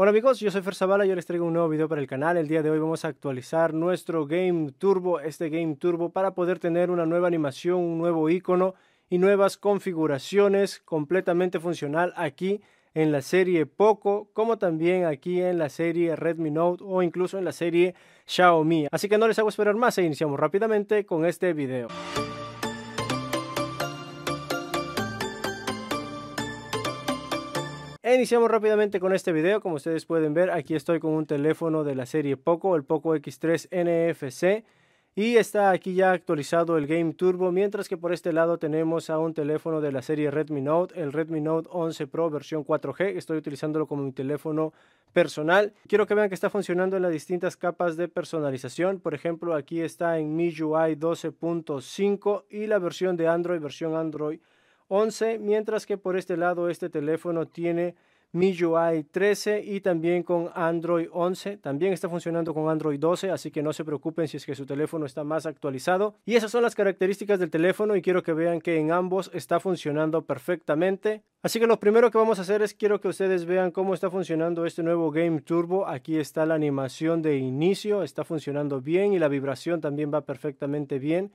Hola amigos, yo soy Fer y yo les traigo un nuevo video para el canal. El día de hoy vamos a actualizar nuestro Game Turbo, este Game Turbo, para poder tener una nueva animación, un nuevo icono y nuevas configuraciones completamente funcional aquí en la serie Poco, como también aquí en la serie Redmi Note o incluso en la serie Xiaomi. Así que no les hago esperar más e iniciamos rápidamente con este video. Iniciamos rápidamente con este video, como ustedes pueden ver, aquí estoy con un teléfono de la serie Poco, el Poco X3 NFC, y está aquí ya actualizado el Game Turbo, mientras que por este lado tenemos a un teléfono de la serie Redmi Note, el Redmi Note 11 Pro versión 4G, estoy utilizándolo como mi teléfono personal. Quiero que vean que está funcionando en las distintas capas de personalización, por ejemplo aquí está en MIUI 12.5 y la versión de Android, versión Android 11, mientras que por este lado este teléfono tiene MIUI 13 y también con Android 11. También está funcionando con Android 12, así que no se preocupen si es que su teléfono está más actualizado. Y esas son las características del teléfono y quiero que vean que en ambos está funcionando perfectamente. Así que lo primero que vamos a hacer es quiero que ustedes vean cómo está funcionando este nuevo Game Turbo. Aquí está la animación de inicio, está funcionando bien y la vibración también va perfectamente bien.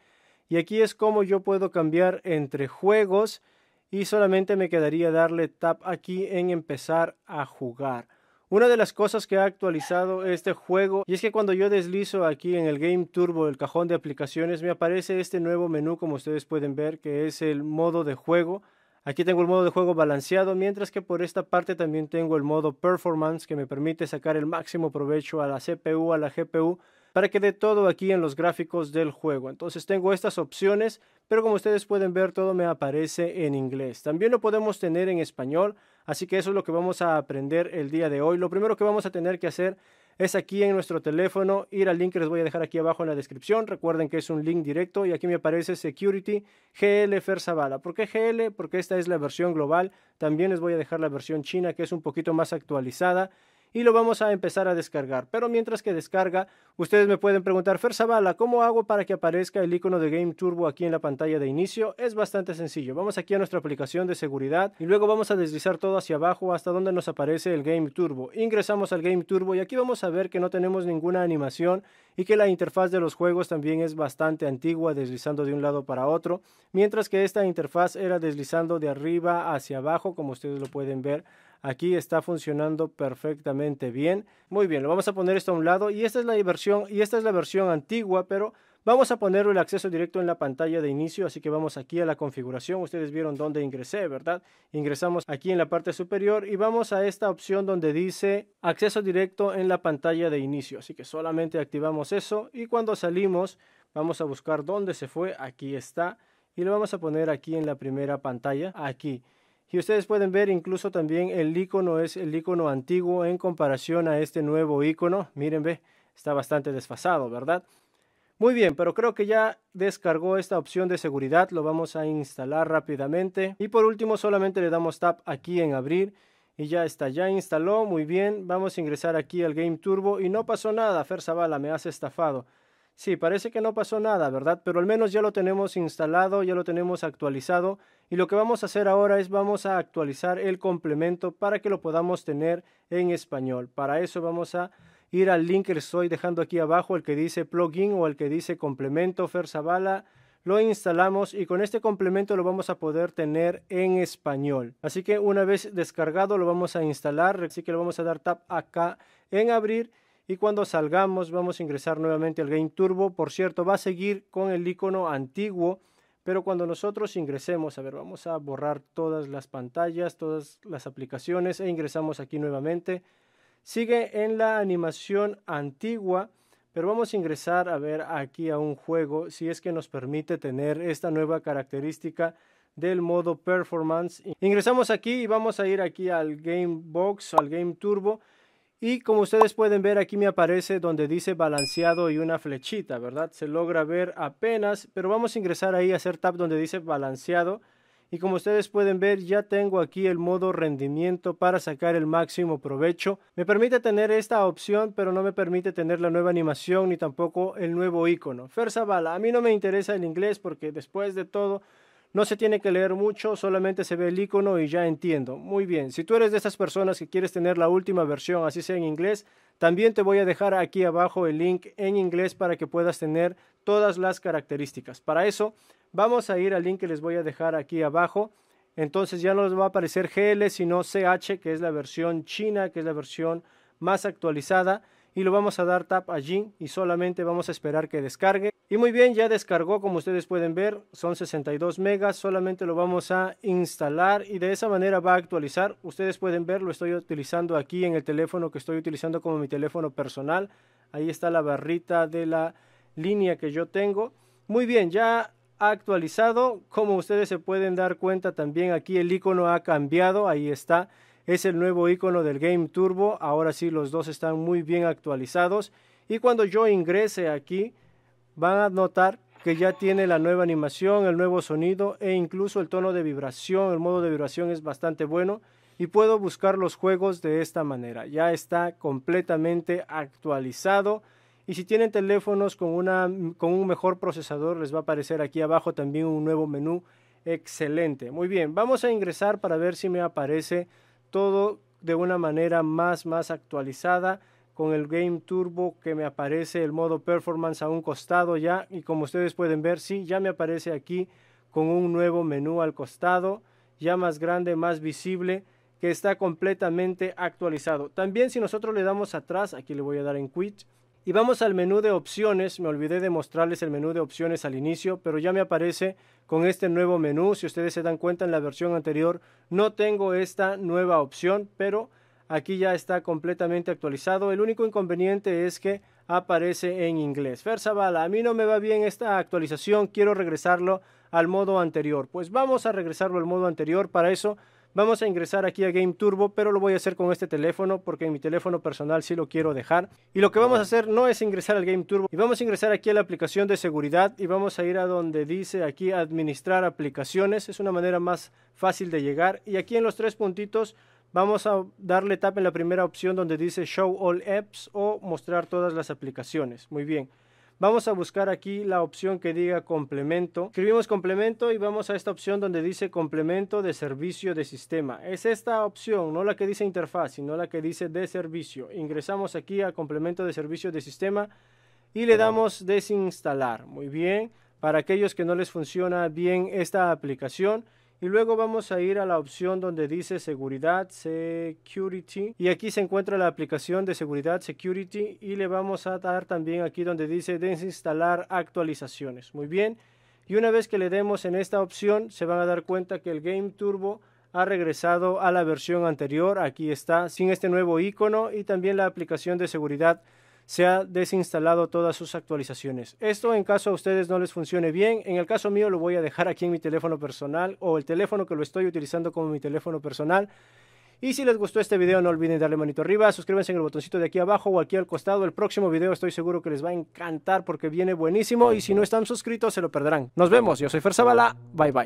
Y aquí es como yo puedo cambiar entre juegos y solamente me quedaría darle tap aquí en empezar a jugar. Una de las cosas que ha actualizado este juego y es que cuando yo deslizo aquí en el Game Turbo el cajón de aplicaciones me aparece este nuevo menú como ustedes pueden ver que es el modo de juego. Aquí tengo el modo de juego balanceado, mientras que por esta parte también tengo el modo performance que me permite sacar el máximo provecho a la CPU, a la GPU para que dé todo aquí en los gráficos del juego. Entonces tengo estas opciones, pero como ustedes pueden ver todo me aparece en inglés. También lo podemos tener en español, así que eso es lo que vamos a aprender el día de hoy. Lo primero que vamos a tener que hacer es aquí en nuestro teléfono, ir al link que les voy a dejar aquí abajo en la descripción, recuerden que es un link directo y aquí me aparece Security GL Ferzabala. ¿Por qué GL? Porque esta es la versión global, también les voy a dejar la versión china que es un poquito más actualizada y lo vamos a empezar a descargar. Pero mientras que descarga, ustedes me pueden preguntar, Fer ¿cómo hago para que aparezca el icono de Game Turbo aquí en la pantalla de inicio? Es bastante sencillo. Vamos aquí a nuestra aplicación de seguridad y luego vamos a deslizar todo hacia abajo hasta donde nos aparece el Game Turbo. Ingresamos al Game Turbo y aquí vamos a ver que no tenemos ninguna animación y que la interfaz de los juegos también es bastante antigua, deslizando de un lado para otro, mientras que esta interfaz era deslizando de arriba hacia abajo, como ustedes lo pueden ver Aquí está funcionando perfectamente bien. Muy bien, lo vamos a poner esto a un lado y esta es la versión y esta es la versión antigua, pero vamos a poner el acceso directo en la pantalla de inicio, así que vamos aquí a la configuración. Ustedes vieron dónde ingresé, ¿verdad? Ingresamos aquí en la parte superior y vamos a esta opción donde dice acceso directo en la pantalla de inicio, así que solamente activamos eso y cuando salimos vamos a buscar dónde se fue. Aquí está y lo vamos a poner aquí en la primera pantalla, aquí. Y ustedes pueden ver incluso también el icono es el icono antiguo en comparación a este nuevo icono. Miren, ve, está bastante desfasado, ¿verdad? Muy bien, pero creo que ya descargó esta opción de seguridad, lo vamos a instalar rápidamente. Y por último solamente le damos tap aquí en abrir y ya está, ya instaló, muy bien. Vamos a ingresar aquí al Game Turbo y no pasó nada, Fer me has estafado. Sí, parece que no pasó nada, ¿verdad? Pero al menos ya lo tenemos instalado, ya lo tenemos actualizado y lo que vamos a hacer ahora es vamos a actualizar el complemento para que lo podamos tener en español. Para eso vamos a ir al link que estoy dejando aquí abajo, el que dice plugin o el que dice complemento Ferzabala. lo instalamos y con este complemento lo vamos a poder tener en español. Así que una vez descargado lo vamos a instalar, así que le vamos a dar tap acá en abrir y cuando salgamos vamos a ingresar nuevamente al Game Turbo. Por cierto, va a seguir con el icono antiguo pero cuando nosotros ingresemos, a ver, vamos a borrar todas las pantallas, todas las aplicaciones e ingresamos aquí nuevamente. Sigue en la animación antigua, pero vamos a ingresar a ver aquí a un juego si es que nos permite tener esta nueva característica del modo performance. Ingresamos aquí y vamos a ir aquí al Game Box, al Game Turbo. Y como ustedes pueden ver, aquí me aparece donde dice balanceado y una flechita, ¿verdad? Se logra ver apenas, pero vamos a ingresar ahí a hacer tap donde dice balanceado. Y como ustedes pueden ver, ya tengo aquí el modo rendimiento para sacar el máximo provecho. Me permite tener esta opción, pero no me permite tener la nueva animación ni tampoco el nuevo icono. Fersa Bala, a mí no me interesa el inglés porque después de todo no se tiene que leer mucho, solamente se ve el icono y ya entiendo. Muy bien, si tú eres de esas personas que quieres tener la última versión, así sea en inglés, también te voy a dejar aquí abajo el link en inglés para que puedas tener todas las características. Para eso, vamos a ir al link que les voy a dejar aquí abajo. Entonces ya no les va a aparecer GL, sino CH, que es la versión china, que es la versión más actualizada y lo vamos a dar tap allí y solamente vamos a esperar que descargue. Y muy bien, ya descargó como ustedes pueden ver, son 62 megas, solamente lo vamos a instalar y de esa manera va a actualizar. Ustedes pueden ver, lo estoy utilizando aquí en el teléfono que estoy utilizando como mi teléfono personal. Ahí está la barrita de la línea que yo tengo. Muy bien, ya ha actualizado. Como ustedes se pueden dar cuenta también aquí el icono ha cambiado. Ahí está es el nuevo icono del Game Turbo. Ahora sí, los dos están muy bien actualizados. Y cuando yo ingrese aquí, van a notar que ya tiene la nueva animación, el nuevo sonido e incluso el tono de vibración. El modo de vibración es bastante bueno y puedo buscar los juegos de esta manera. Ya está completamente actualizado. Y si tienen teléfonos con, una, con un mejor procesador, les va a aparecer aquí abajo también un nuevo menú. Excelente. Muy bien, vamos a ingresar para ver si me aparece todo de una manera más, más actualizada con el Game Turbo que me aparece el modo performance a un costado ya y como ustedes pueden ver sí ya me aparece aquí con un nuevo menú al costado ya más grande más visible que está completamente actualizado también si nosotros le damos atrás aquí le voy a dar en quit y vamos al menú de opciones, me olvidé de mostrarles el menú de opciones al inicio, pero ya me aparece con este nuevo menú. Si ustedes se dan cuenta en la versión anterior no tengo esta nueva opción, pero aquí ya está completamente actualizado. El único inconveniente es que aparece en inglés. Bala, a mí no me va bien esta actualización, quiero regresarlo al modo anterior. Pues vamos a regresarlo al modo anterior, para eso Vamos a ingresar aquí a Game Turbo, pero lo voy a hacer con este teléfono porque en mi teléfono personal sí lo quiero dejar. Y lo que vamos a hacer no es ingresar al Game Turbo. Y vamos a ingresar aquí a la aplicación de seguridad y vamos a ir a donde dice aquí administrar aplicaciones. Es una manera más fácil de llegar. Y aquí en los tres puntitos vamos a darle tap en la primera opción donde dice Show All Apps o mostrar todas las aplicaciones. Muy bien. Vamos a buscar aquí la opción que diga complemento. Escribimos complemento y vamos a esta opción donde dice complemento de servicio de sistema. Es esta opción, no la que dice interfaz, sino la que dice de servicio. Ingresamos aquí a complemento de servicio de sistema y le damos desinstalar. Muy bien. Para aquellos que no les funciona bien esta aplicación, y luego vamos a ir a la opción donde dice seguridad, security. Y aquí se encuentra la aplicación de seguridad, security. Y le vamos a dar también aquí donde dice desinstalar actualizaciones. Muy bien. Y una vez que le demos en esta opción, se van a dar cuenta que el Game Turbo ha regresado a la versión anterior. Aquí está, sin este nuevo icono y también la aplicación de seguridad se ha desinstalado todas sus actualizaciones. Esto en caso a ustedes no les funcione bien. En el caso mío lo voy a dejar aquí en mi teléfono personal o el teléfono que lo estoy utilizando como mi teléfono personal. Y si les gustó este video no olviden darle manito arriba, suscríbanse en el botoncito de aquí abajo o aquí al costado. El próximo video estoy seguro que les va a encantar porque viene buenísimo y si no están suscritos se lo perderán. Nos vemos, yo soy Fer bye bye.